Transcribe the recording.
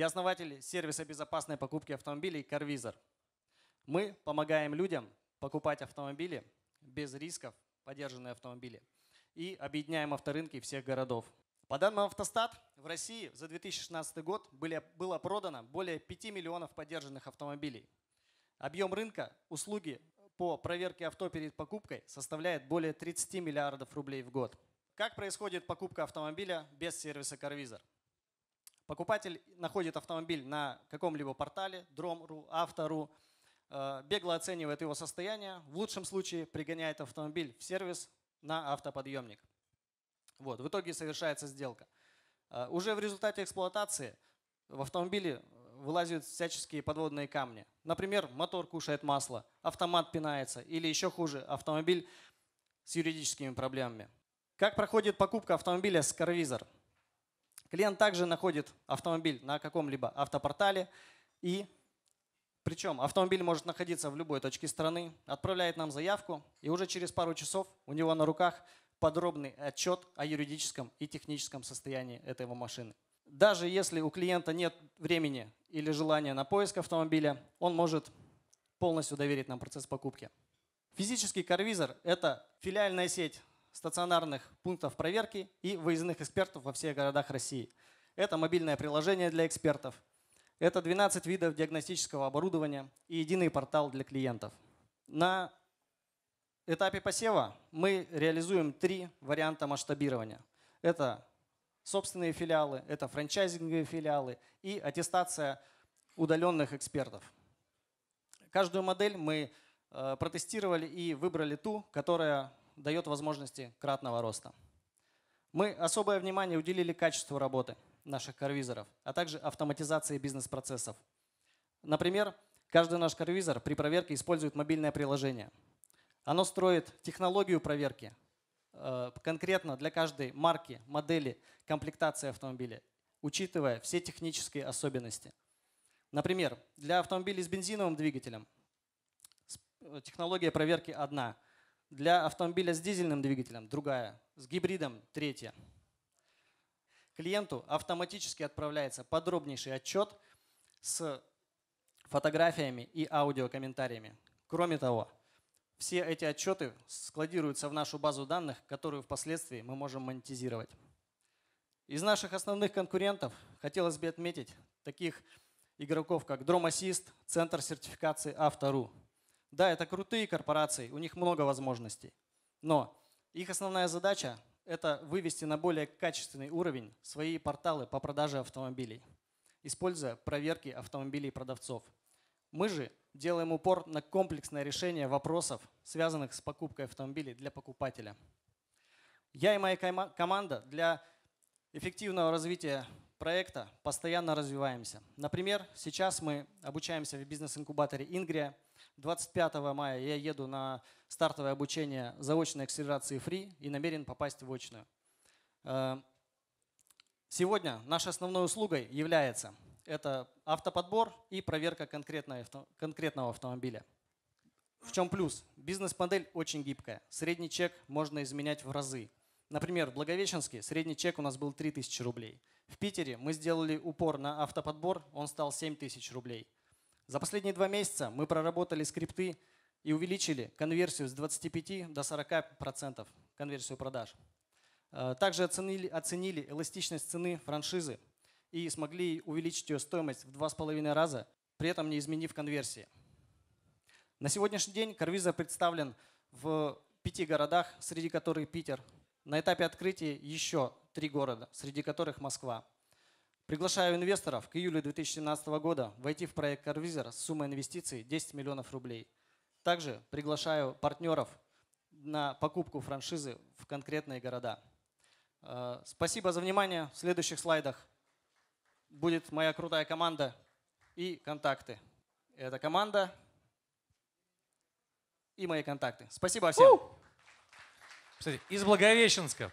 Я основатель сервиса безопасной покупки автомобилей Carvisor. Мы помогаем людям покупать автомобили без рисков, подержанные автомобили, и объединяем авторынки всех городов. По данным Автостат, в России за 2016 год было продано более 5 миллионов подержанных автомобилей. Объем рынка услуги по проверке авто перед покупкой составляет более 30 миллиардов рублей в год. Как происходит покупка автомобиля без сервиса Carvisor? Покупатель находит автомобиль на каком-либо портале, Drom.ru, Авто.ру, э, бегло оценивает его состояние, в лучшем случае пригоняет автомобиль в сервис на автоподъемник. Вот, в итоге совершается сделка. Э, уже в результате эксплуатации в автомобиле вылазят всяческие подводные камни. Например, мотор кушает масло, автомат пинается или еще хуже, автомобиль с юридическими проблемами. Как проходит покупка автомобиля с CarVisor? Клиент также находит автомобиль на каком-либо автопортале и причем автомобиль может находиться в любой точке страны, отправляет нам заявку, и уже через пару часов у него на руках подробный отчет о юридическом и техническом состоянии этой его машины. Даже если у клиента нет времени или желания на поиск автомобиля, он может полностью доверить нам процесс покупки. Физический карвизор – это филиальная сеть стационарных пунктов проверки и выездных экспертов во всех городах России. Это мобильное приложение для экспертов, это 12 видов диагностического оборудования и единый портал для клиентов. На этапе посева мы реализуем три варианта масштабирования. Это собственные филиалы, это франчайзинговые филиалы и аттестация удаленных экспертов. Каждую модель мы э, протестировали и выбрали ту, которая дает возможности кратного роста. Мы особое внимание уделили качеству работы наших карвизоров, а также автоматизации бизнес-процессов. Например, каждый наш карвизор при проверке использует мобильное приложение. Оно строит технологию проверки э, конкретно для каждой марки, модели, комплектации автомобиля, учитывая все технические особенности. Например, для автомобилей с бензиновым двигателем технология проверки одна – для автомобиля с дизельным двигателем другая, с гибридом третья. Клиенту автоматически отправляется подробнейший отчет с фотографиями и аудиокомментариями. Кроме того, все эти отчеты складируются в нашу базу данных, которую впоследствии мы можем монетизировать. Из наших основных конкурентов хотелось бы отметить таких игроков, как Drom Assist, Центр сертификации Автору, да, это крутые корпорации, у них много возможностей. Но их основная задача – это вывести на более качественный уровень свои порталы по продаже автомобилей, используя проверки автомобилей продавцов. Мы же делаем упор на комплексное решение вопросов, связанных с покупкой автомобилей для покупателя. Я и моя команда для эффективного развития проекта постоянно развиваемся. Например, сейчас мы обучаемся в бизнес-инкубаторе «Ингрия». 25 мая я еду на стартовое обучение заочной акселерации Free и намерен попасть в очную. Э, сегодня нашей основной услугой является это автоподбор и проверка конкретного автомобиля. В чем плюс? Бизнес-модель очень гибкая. Средний чек можно изменять в разы. Например, в Благовещенске средний чек у нас был 3000 рублей – в Питере мы сделали упор на автоподбор, он стал 7 тысяч рублей. За последние два месяца мы проработали скрипты и увеличили конверсию с 25 до 40% конверсию продаж. Э, также оценили, оценили эластичность цены франшизы и смогли увеличить ее стоимость в 2,5 раза, при этом не изменив конверсии. На сегодняшний день Карвиза представлен в пяти городах, среди которых Питер. На этапе открытия еще три города, среди которых Москва. Приглашаю инвесторов к июлю 2017 года войти в проект CarVisor с суммой инвестиций 10 миллионов рублей. Также приглашаю партнеров на покупку франшизы в конкретные города. Э, спасибо за внимание. В следующих слайдах будет моя крутая команда и контакты. Это команда и мои контакты. Спасибо всем. Кстати, из Благовещенска